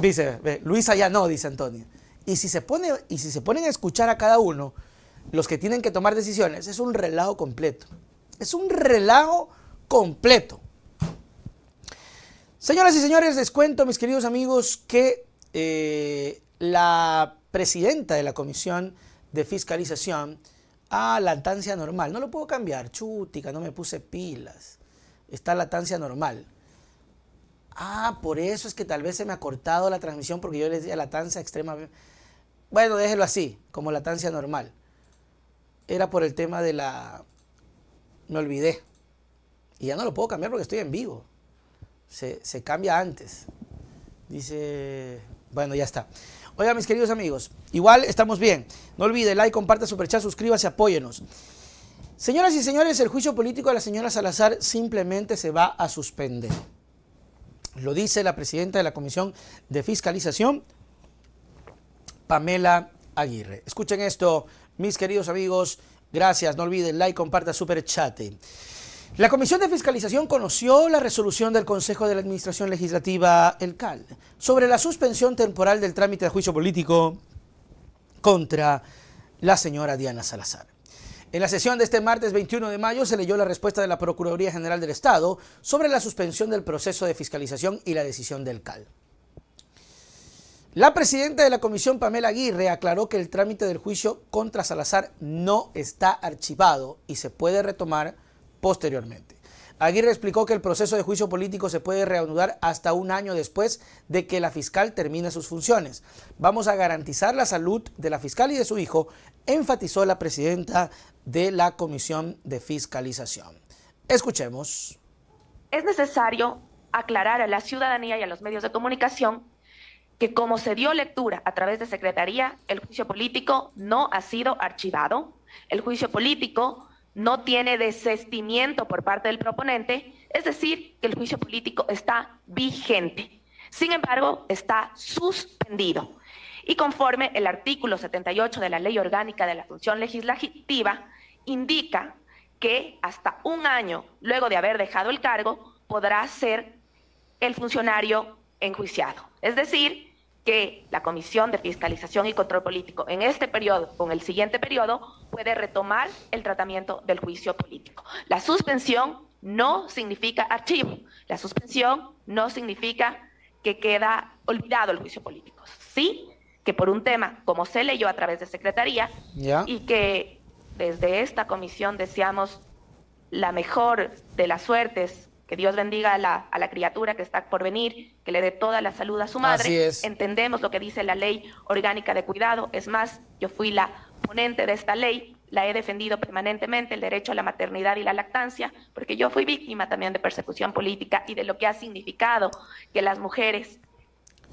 Dice, Luisa ya no, dice Antonio. Y si, se pone, y si se ponen a escuchar a cada uno, los que tienen que tomar decisiones, es un relajo completo. Es un relajo completo. Señoras y señores, les cuento, mis queridos amigos, que eh, la presidenta de la Comisión de Fiscalización a latancia normal. No lo puedo cambiar, chútica, no me puse pilas. Está latancia normal. Ah, por eso es que tal vez se me ha cortado la transmisión porque yo le decía latancia extrema. Bueno, déjelo así, como latancia normal. Era por el tema de la... Me olvidé. Y ya no lo puedo cambiar porque estoy en vivo. Se, cambia antes. Dice... Bueno, ya está. Oiga, mis queridos amigos, igual estamos bien. No olvide, like, comparte, superchat, suscríbase, apóyenos. Señoras y señores, el juicio político de la señora Salazar simplemente se va a suspender. Lo dice la presidenta de la Comisión de Fiscalización, Pamela Aguirre. Escuchen esto, mis queridos amigos. Gracias, no olviden like, comparta, super chat. La Comisión de Fiscalización conoció la resolución del Consejo de la Administración Legislativa, el CAL, sobre la suspensión temporal del trámite de juicio político contra la señora Diana Salazar. En la sesión de este martes 21 de mayo se leyó la respuesta de la Procuraduría General del Estado sobre la suspensión del proceso de fiscalización y la decisión del CAL. La presidenta de la comisión, Pamela Aguirre, aclaró que el trámite del juicio contra Salazar no está archivado y se puede retomar posteriormente. Aguirre explicó que el proceso de juicio político se puede reanudar hasta un año después de que la fiscal termine sus funciones. Vamos a garantizar la salud de la fiscal y de su hijo, enfatizó la presidenta de la Comisión de Fiscalización. Escuchemos. Es necesario aclarar a la ciudadanía y a los medios de comunicación que como se dio lectura a través de Secretaría, el juicio político no ha sido archivado. El juicio político no tiene desestimiento por parte del proponente, es decir, que el juicio político está vigente. Sin embargo, está suspendido. Y conforme el artículo 78 de la Ley Orgánica de la Función Legislativa indica que hasta un año luego de haber dejado el cargo podrá ser el funcionario enjuiciado. Es decir, que la Comisión de Fiscalización y Control Político en este periodo o en el siguiente periodo puede retomar el tratamiento del juicio político. La suspensión no significa archivo, la suspensión no significa que queda olvidado el juicio político, sí que por un tema como se leyó a través de Secretaría y que desde esta comisión deseamos la mejor de las suertes que Dios bendiga a la, criatura que está por venir, que le dé toda la salud a su madre. Entendemos lo que dice la ley orgánica de cuidado. Es más, yo fui la ponente de esta ley, la he defendido permanentemente, el derecho a la maternidad y la lactancia, porque yo fui víctima también de persecución política y de lo que ha significado que las mujeres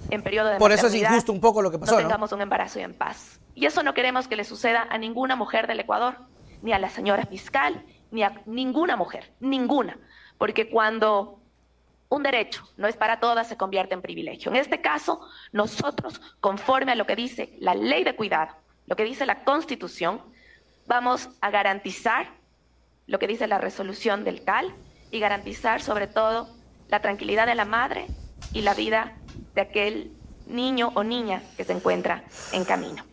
en periodo de Por eso es injusto un poco lo que pasó. No tengamos un embarazo en paz. Y eso no queremos que le suceda a ninguna mujer del Ecuador, ni a la señora fiscal, ni a ninguna mujer, ninguna porque cuando un derecho no es para todas se convierte en privilegio. En este caso, nosotros, conforme a lo que dice la ley de cuidado, lo que dice la Constitución, vamos a garantizar lo que dice la resolución del CAL y garantizar sobre todo la tranquilidad de la madre y la vida de aquel niño o niña que se encuentra en camino.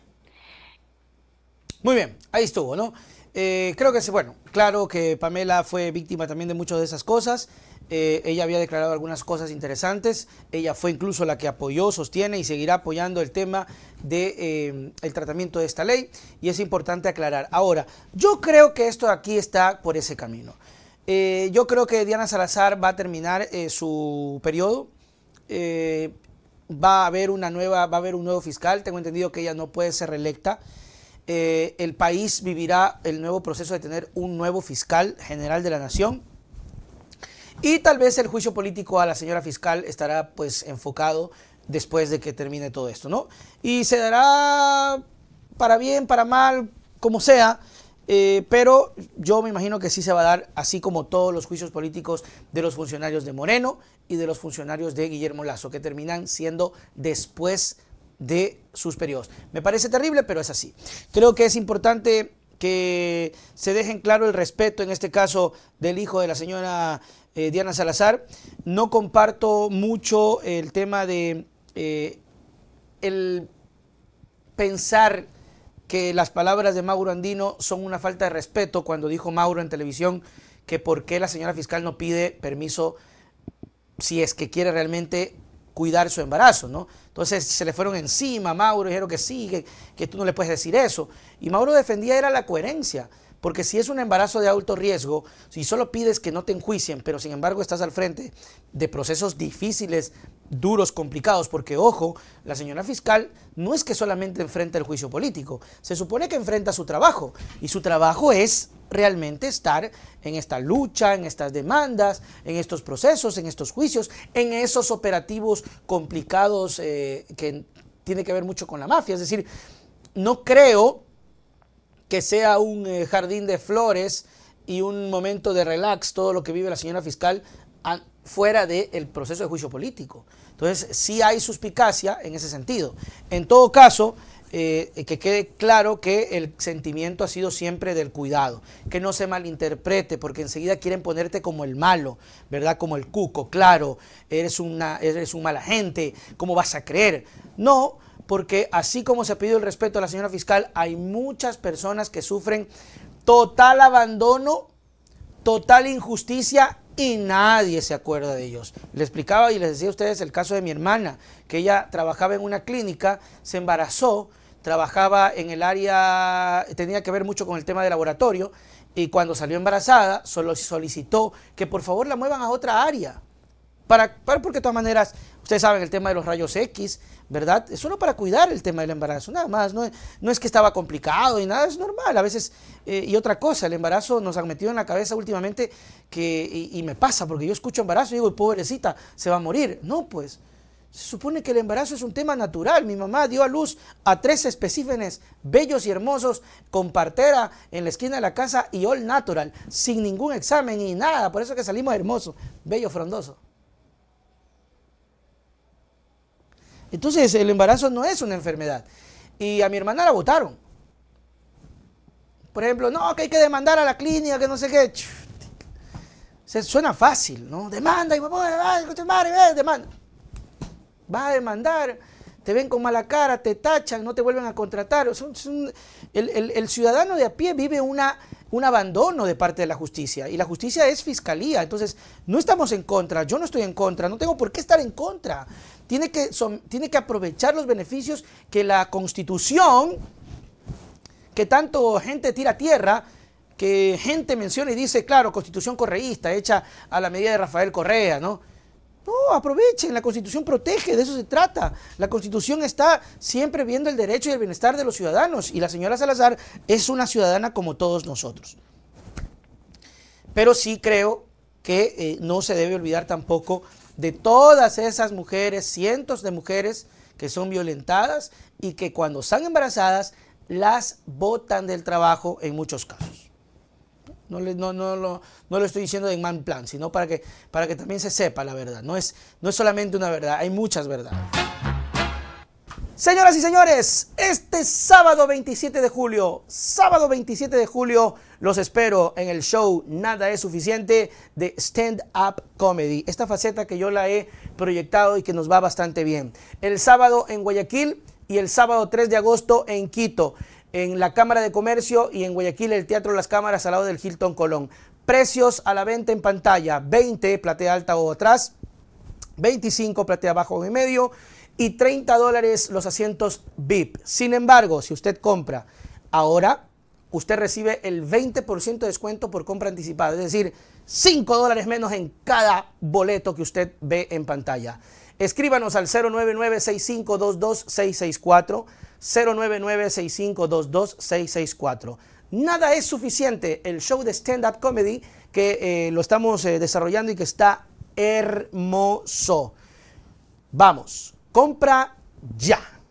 Muy bien, ahí estuvo, ¿no? Eh, creo que sí. bueno, claro que Pamela fue víctima también de muchas de esas cosas. Eh, ella había declarado algunas cosas interesantes. Ella fue incluso la que apoyó, sostiene y seguirá apoyando el tema del eh, tratamiento de esta ley. Y es importante aclarar. Ahora, yo creo que esto aquí está por ese camino. yo creo que Diana Salazar va a terminar su periodo va a haber una nueva, va a haber un nuevo fiscal. Tengo entendido que ella no puede ser reelecta. Eh, el país vivirá el nuevo proceso de tener un nuevo fiscal general de la nación. Y tal vez el juicio político a la señora fiscal estará pues enfocado después de que termine todo esto, ¿no? Y se dará para bien, para mal, como sea, eh, pero yo me imagino que sí se va a dar, así como todos los juicios políticos de los funcionarios de Moreno y de los funcionarios de Guillermo Lazo, que terminan siendo después de de sus periodos. Me parece terrible, pero es así. Creo que es importante que se dejen claro el respeto, en este caso, del hijo de la señora eh, Diana Salazar. No comparto mucho el tema de eh, el pensar que las palabras de Mauro Andino son una falta de respeto cuando dijo Mauro en televisión que por qué la señora fiscal no pide permiso si es que quiere realmente cuidar su embarazo, ¿no? Entonces se le fueron encima a Mauro, dijeron que sí, que, que tú no le puedes decir eso. Y Mauro defendía era la coherencia. Porque si es un embarazo de alto riesgo, si solo pides que no te enjuicien, pero sin embargo estás al frente de procesos difíciles, duros, complicados, porque ojo, la señora fiscal no es que solamente enfrenta el juicio político, se supone que enfrenta su trabajo, y su trabajo es realmente estar en esta lucha, en estas demandas, en estos procesos, en estos juicios, en esos operativos complicados eh, que tiene que ver mucho con la mafia. Es decir, no creo que sea un eh, jardín de flores y un momento de relax, todo lo que vive la señora fiscal fuera del proceso de juicio político. Entonces, sí hay suspicacia en ese sentido. En todo caso, eh, que quede claro que el sentimiento ha sido siempre del cuidado, que no se malinterprete, porque enseguida quieren ponerte como el malo, ¿verdad? Como el cuco, claro, eres, una, eres un mala gente, ¿cómo vas a creer? No, porque así como se ha pedido el respeto a la señora fiscal, hay muchas personas que sufren total abandono, total injusticia y nadie se acuerda de ellos. Le explicaba y les decía a ustedes el caso de mi hermana, que ella trabajaba en una clínica, se embarazó, trabajaba en el área, tenía que ver mucho con el tema de laboratorio, y cuando salió embarazada solo solicitó que por favor la muevan a otra área. Para, para, porque de todas maneras, ustedes saben el tema de los rayos X, ¿verdad? Es solo para cuidar el tema del embarazo, nada más. No, no es que estaba complicado y nada, es normal. A veces, eh, y otra cosa, el embarazo nos ha metido en la cabeza últimamente que, y, y me pasa, porque yo escucho embarazo y digo, pobrecita, se va a morir. No, pues, se supone que el embarazo es un tema natural. Mi mamá dio a luz a tres especímenes bellos y hermosos con partera en la esquina de la casa y all natural, sin ningún examen ni nada. Por eso que salimos hermosos, bello, frondoso. Entonces el embarazo no es una enfermedad. Y a mi hermana la votaron. Por ejemplo, no, que hay que demandar a la clínica, que no sé qué. Se suena fácil, ¿no? Demanda, y ve, demanda. Va a demandar, te ven con mala cara, te tachan, no te vuelven a contratar. el, ciudadano de a pie vive una, un abandono de parte de la justicia y la justicia es fiscalía. Entonces, no estamos en contra, yo no estoy en contra, no tengo por qué estar en contra. Tiene que, tiene que aprovechar los beneficios que la constitución, que tanto gente tira a tierra, que gente menciona y dice, claro, constitución correísta, hecha a la medida de Rafael Correa, ¿no? No, aprovechen, la Constitución protege, de eso se trata. La Constitución está siempre viendo el derecho y el bienestar de los ciudadanos y la señora Salazar es una ciudadana como todos nosotros. Pero sí creo que eh, no se debe olvidar tampoco de todas esas mujeres, cientos de mujeres que son violentadas y que cuando están embarazadas las botan del trabajo en muchos casos. No, no, no, lo estoy diciendo en mal plan, sino para que, para que también se sepa la verdad. No es, no es solamente una verdad, hay muchas verdades. Señoras y señores, este sábado 27 de julio, sábado 27 de julio, los espero en el show Nada es suficiente de Stand Up Comedy. Esta faceta que yo la he proyectado y que nos va bastante bien. El sábado en Guayaquil y el sábado 3 de agosto en Quito en la Cámara de Comercio y en Guayaquil el Teatro Las Cámaras al lado del Hilton Colón. Precios a la venta en pantalla, 20 platea alta o atrás, 25 platea abajo o en medio y 30 dólares los asientos VIP. Sin embargo, si usted compra ahora, usted recibe el 20% de descuento por compra anticipada, es decir, 5 dólares menos en cada boleto que usted ve en pantalla. Escríbanos al 099 6522 664 099-6522-664. Nada es suficiente. El show de stand-up comedy que eh, lo estamos eh, desarrollando y que está hermoso. Vamos, compra ya.